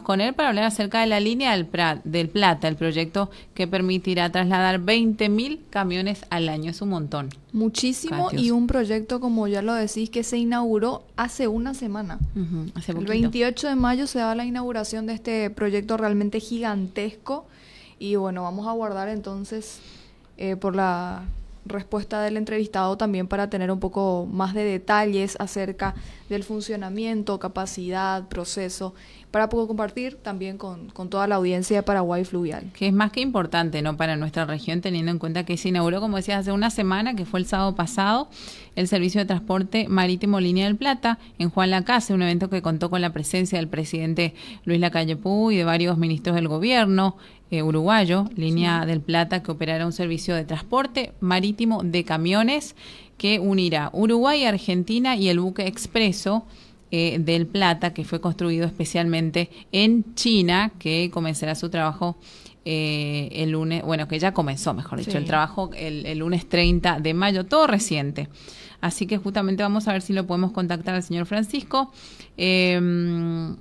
con él para hablar acerca de la línea del, del Plata, el proyecto que permitirá trasladar 20.000 camiones al año. Es un montón. Muchísimo y un proyecto, como ya lo decís, que se inauguró hace una semana. el 28 de mayo se da la inauguración de este proyecto realmente gigantesco y bueno, vamos a guardar entonces eh, por la respuesta del entrevistado también para tener un poco más de detalles acerca del funcionamiento, capacidad, proceso, para poder compartir también con, toda la audiencia de Paraguay Fluvial. Que es más que importante ¿no? para nuestra región, teniendo en cuenta que se inauguró, como decía, hace una semana, que fue el sábado pasado, el servicio de transporte marítimo Línea del Plata en Juan Lacase, un evento que contó con la presencia del presidente Luis Lacalle y de varios ministros del gobierno, eh, uruguayo, Línea del Plata, que operará un servicio de transporte marítimo de camiones que unirá Uruguay, Argentina y el buque expreso eh, del Plata, que fue construido especialmente en China, que comenzará su trabajo eh, el lunes, bueno, que ya comenzó, mejor dicho, el trabajo el, lunes 30 de mayo, todo reciente. Así que justamente vamos a ver si lo podemos contactar al señor Francisco. Em,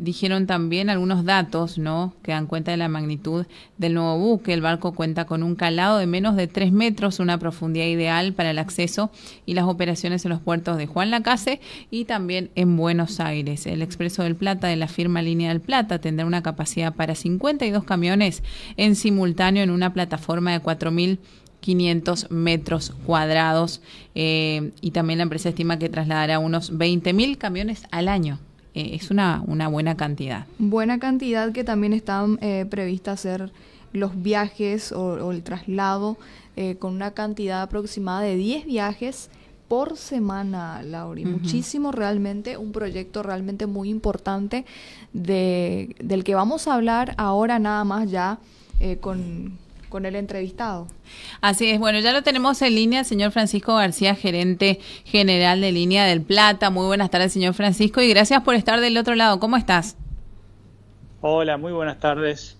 dijeron también algunos datos, ¿no? Que dan cuenta de la magnitud del nuevo buque. El barco cuenta con un calado de menos de 3 metros, una profundidad ideal para el acceso y las operaciones en los puertos de Juan Lacase y también en Buenos Aires. El Expreso del Plata de la firma Línea del Plata tendrá una capacidad para 52 camiones en simultáneo en una plataforma de 4.500 metros cuadrados eh, y también la empresa estima que trasladará unos 20.000 camiones al año. Eh, es una, una buena cantidad. Buena cantidad que también están eh, previstas hacer los viajes o, el traslado eh, con una cantidad aproximada de 10 viajes por semana, Laura, y Muchísimo realmente, un proyecto realmente muy importante de, del que vamos a hablar ahora nada más ya eh, con con el entrevistado. Así es, bueno, ya lo tenemos en línea, señor Francisco García, gerente general de Línea del Plata. Muy buenas tardes, señor Francisco, y gracias por estar del otro lado. ¿Cómo estás? Hola, muy buenas tardes.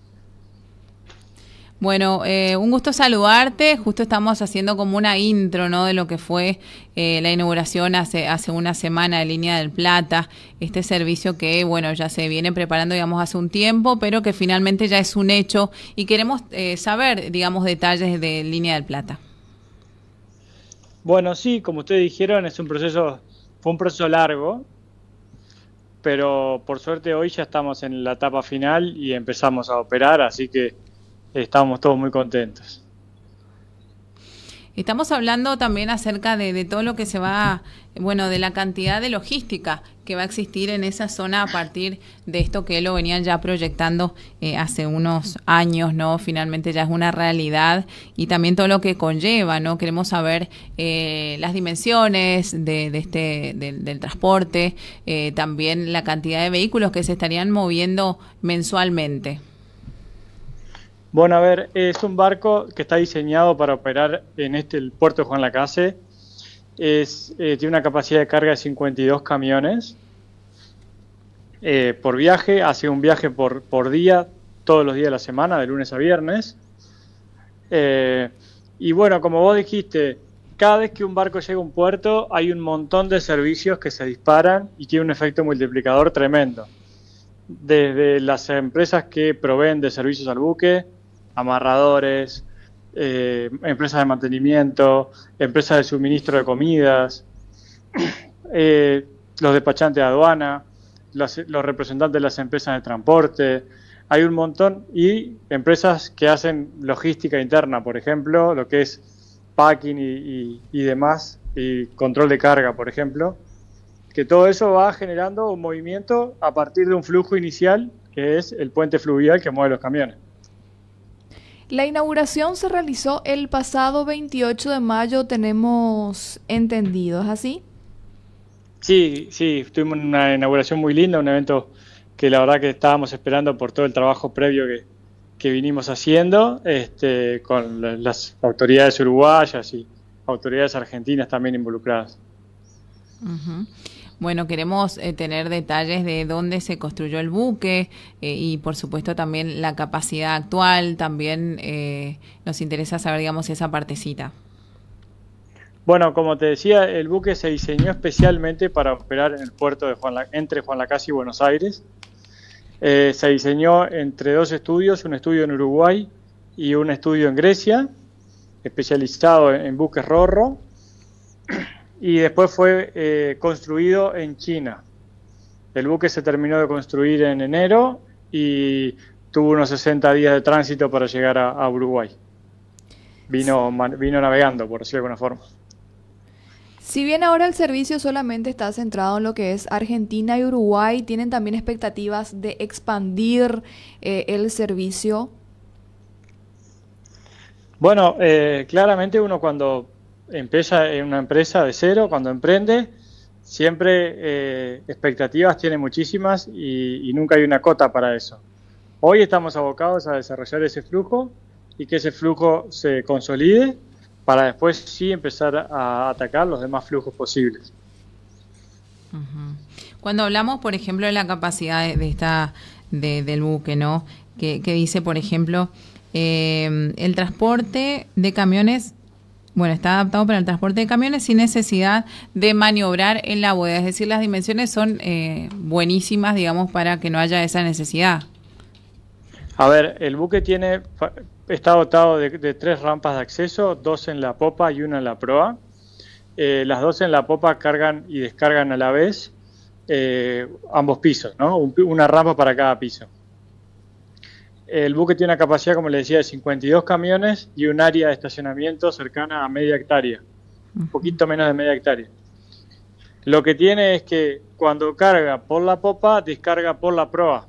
Bueno, eh, un gusto saludarte. Justo estamos haciendo como una intro, ¿no? De lo que fue eh, la inauguración hace hace una semana de Línea del Plata, este servicio que bueno ya se viene preparando, digamos, hace un tiempo, pero que finalmente ya es un hecho y queremos eh, saber, digamos, detalles de Línea del Plata. Bueno, sí, como ustedes dijeron, es un proceso, fue un proceso largo, pero por suerte hoy ya estamos en la etapa final y empezamos a operar, así que estamos todos muy contentos. Estamos hablando también acerca de, de, todo lo que se va, bueno, de la cantidad de logística que va a existir en esa zona a partir de esto que lo venían ya proyectando eh, hace unos años, ¿no? Finalmente ya es una realidad y también todo lo que conlleva, ¿no? Queremos saber eh, las dimensiones de, de este, del transporte, eh, también la cantidad de vehículos que se estarían moviendo mensualmente. Bueno, a ver, es un barco que está diseñado para operar en este el puerto de Juan Lacase. Eh, tiene una capacidad de carga de 52 camiones eh, por viaje. Hace un viaje por, día, todos los días de la semana, de lunes a viernes. Eh, y bueno, como vos dijiste, cada vez que un barco llega a un puerto hay un montón de servicios que se disparan y tiene un efecto multiplicador tremendo. Desde las empresas que proveen de servicios al buque, amarradores, eh, empresas de mantenimiento, empresas de suministro de comidas, eh, los despachantes de aduana, los representantes de las empresas de transporte, hay un montón y empresas que hacen logística interna, por ejemplo, lo que es packing y demás, y control de carga, por ejemplo, que todo eso va generando un movimiento a partir de un flujo inicial que es el puente fluvial que mueve los camiones. La inauguración se realizó el pasado 28 de mayo, tenemos entendido, ¿es así? Sí, sí, tuvimos una inauguración muy linda, un evento que la verdad que estábamos esperando por todo el trabajo previo que, vinimos haciendo este, con las autoridades uruguayas y autoridades argentinas también involucradas. Bueno, queremos eh, tener detalles de dónde se construyó el buque eh, y por supuesto también la capacidad actual, también eh, nos interesa saber, digamos, esa partecita. Bueno, como te decía, el buque se diseñó especialmente para operar en el puerto de Juan entre Juan Lacas y Buenos Aires. se diseñó entre dos estudios, un estudio en Uruguay y un estudio en Grecia, especializado en, en buques rorro y después fue eh, construido en China. El buque se terminó de construir en enero y tuvo unos 60 días de tránsito para llegar a, Uruguay. Vino, vino navegando, por decirlo de alguna forma. Si bien ahora el servicio solamente está centrado en lo que es Argentina y Uruguay, ¿tienen también expectativas de expandir eh, el servicio? Bueno, eh, claramente uno cuando empieza en una empresa de cero, cuando emprende, siempre eh, expectativas tiene muchísimas y, nunca hay una cota para eso. Hoy estamos abocados a desarrollar ese flujo y que ese flujo se consolide para después sí empezar a atacar los demás flujos posibles. Cuando hablamos, por ejemplo, de la capacidad de esta, del buque, ¿no? Que, dice, por ejemplo, eh, el transporte de camiones bueno, está adaptado para el transporte de camiones sin necesidad de maniobrar en la bóveda. Es decir, las dimensiones son eh, buenísimas, digamos, para que no haya esa necesidad. A ver, el buque tiene, está dotado de, tres rampas de acceso, dos en la popa y una en la proa. Eh, las dos en la popa cargan y descargan a la vez eh, ambos pisos, ¿no? una rampa para cada piso. El buque tiene una capacidad, como les decía, de 52 camiones y un área de estacionamiento cercana a media hectárea, un poquito menos de media hectárea. Lo que tiene es que cuando carga por la popa, descarga por la proa.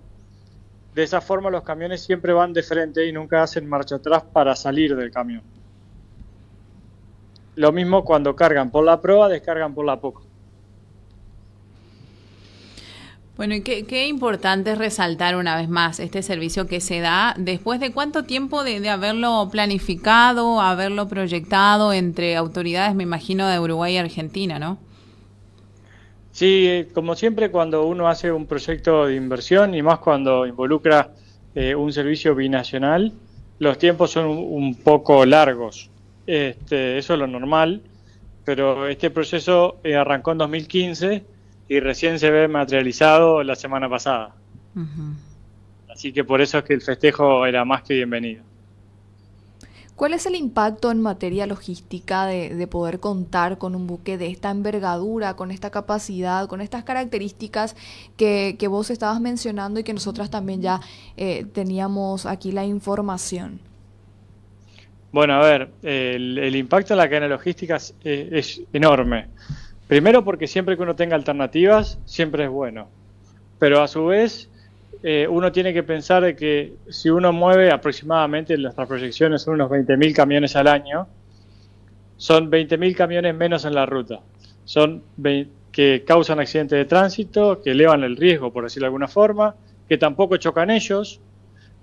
De esa forma los camiones siempre van de frente y nunca hacen marcha atrás para salir del camión. Lo mismo cuando cargan por la proa, descargan por la popa. Bueno, qué, importante es resaltar una vez más este servicio que se da después de cuánto tiempo de, haberlo planificado, haberlo proyectado entre autoridades, me imagino, de Uruguay y Argentina, ¿no? Sí, eh, como siempre cuando uno hace un proyecto de inversión y más cuando involucra eh, un servicio binacional, los tiempos son un, poco largos. Este, eso es lo normal, pero este proceso eh, arrancó en 2015 y recién se ve materializado la semana pasada. Así que por eso es que el festejo era más que bienvenido. ¿Cuál es el impacto en materia logística de, poder contar con un buque de esta envergadura, con esta capacidad, con estas características que, vos estabas mencionando y que nosotras también ya eh, teníamos aquí la información? Bueno, a ver, el, impacto en la cadena logística es eh, enorme. Primero porque siempre que uno tenga alternativas, siempre es bueno. Pero a su vez, eh, uno tiene que pensar de que si uno mueve aproximadamente, nuestras proyecciones son unos 20.000 camiones al año, son 20.000 camiones menos en la ruta. Son que causan accidentes de tránsito, que elevan el riesgo, por decirlo de alguna forma, que tampoco chocan ellos,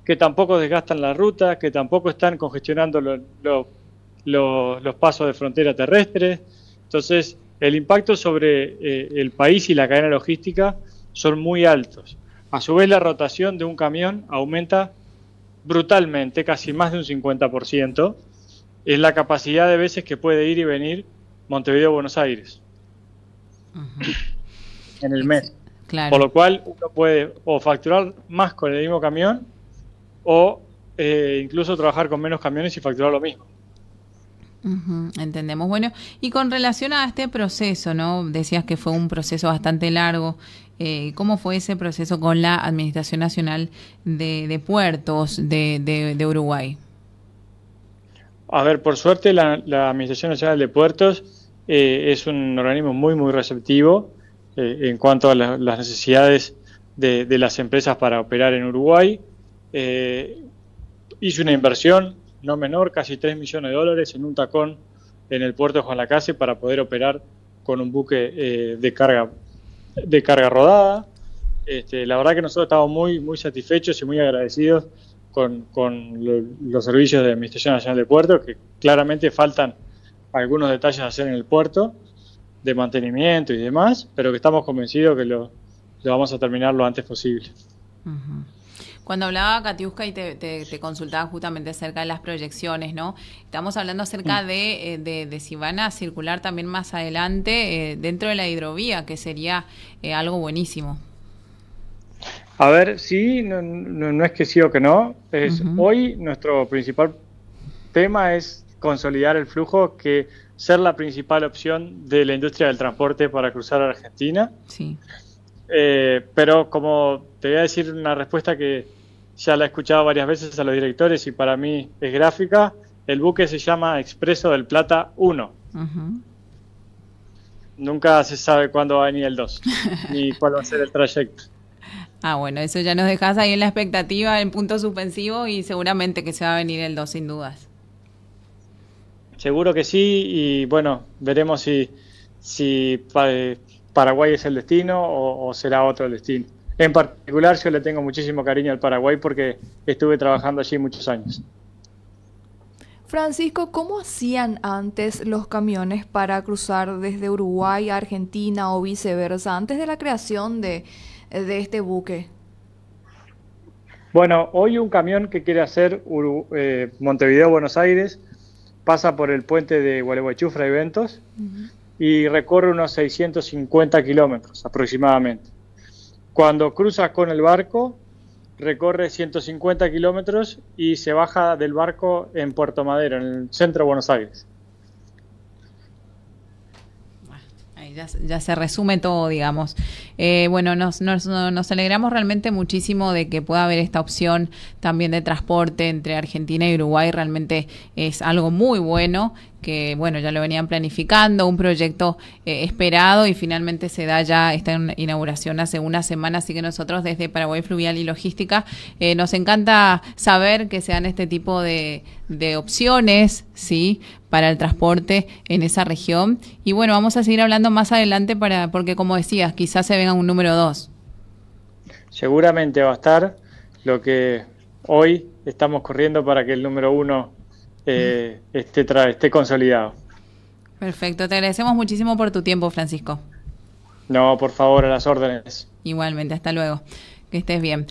que tampoco desgastan la ruta, que tampoco están congestionando los pasos de frontera terrestre. Entonces, el impacto sobre eh, el país y la cadena logística son muy altos. A su vez, la rotación de un camión aumenta brutalmente, casi más de un 50%, es la capacidad de veces que puede ir y venir Montevideo-Buenos Aires en el mes. Claro. Por lo cual uno puede o facturar más con el mismo camión o eh, incluso trabajar con menos camiones y facturar lo mismo entendemos. Bueno, y con relación a este proceso, ¿no? Decías que fue un proceso bastante largo. Eh, ¿Cómo fue ese proceso con la Administración Nacional de, Puertos de, Uruguay? A ver, por suerte la, Administración Nacional de Puertos eh, es un organismo muy, muy receptivo eh, en cuanto a las necesidades de, las empresas para operar en Uruguay. hizo una inversión no menor, casi 3 millones de dólares en un tacón en el puerto de Juan Lacase para poder operar con un buque eh, de carga de carga rodada. Este, la verdad que nosotros estamos muy, muy satisfechos y muy agradecidos con, los servicios de Administración Nacional de Puerto, que claramente faltan algunos detalles a hacer en el puerto, de mantenimiento y demás, pero que estamos convencidos que lo, vamos a terminar lo antes posible. Cuando hablaba Katiuska y te, consultaba justamente acerca de las proyecciones, ¿no? Estamos hablando acerca mm. eh, de, si van a circular también más adelante eh, dentro de la hidrovía, que sería eh, algo buenísimo. A ver, sí, no, es que sí o que no. Hoy nuestro principal tema es consolidar el flujo, que ser la principal opción de la industria del transporte para cruzar a Argentina. Sí. pero como te voy a decir una respuesta que ya la he escuchado varias veces a los directores y para mí es gráfica. El buque se llama Expreso del Plata 1. Nunca se sabe cuándo va a venir el 2, ni cuál va a ser el trayecto. Ah, bueno, eso ya nos dejas ahí en la expectativa, en punto suspensivo y seguramente que se va a venir el 2 sin dudas. Seguro que sí y bueno, veremos si, eh, Paraguay es el destino o, será otro destino. En particular yo le tengo muchísimo cariño al Paraguay porque estuve trabajando allí muchos años. Francisco, ¿cómo hacían antes los camiones para cruzar desde Uruguay a Argentina o viceversa antes de la creación de, este buque? Bueno, hoy un camión que quiere hacer eh, Montevideo-Buenos Aires pasa por el puente de Gualeguaychú, y Ventos y recorre unos 650 kilómetros aproximadamente. Cuando cruzas con el barco, recorre 150 kilómetros y se baja del barco en Puerto Madero, en el centro de Buenos Aires. ya, se resume todo, digamos. Eh, bueno, nos, nos, nos alegramos realmente muchísimo de que pueda haber esta opción también de transporte entre Argentina y Uruguay. Realmente es algo muy bueno que bueno, ya lo venían planificando, un proyecto eh, esperado y finalmente se da ya esta inauguración hace una semana, así que nosotros desde Paraguay Fluvial y Logística eh, nos encanta saber que se dan este tipo de, de opciones, ¿sí? para el transporte en esa región. Y bueno, vamos a seguir hablando más adelante para, porque como decías, quizás se venga un número dos. Seguramente va a estar lo que hoy estamos corriendo para que el número uno eh, mm. esté, esté consolidado. Perfecto, te agradecemos muchísimo por tu tiempo, Francisco. No, por favor, a las órdenes. Igualmente, hasta luego. Que estés bien.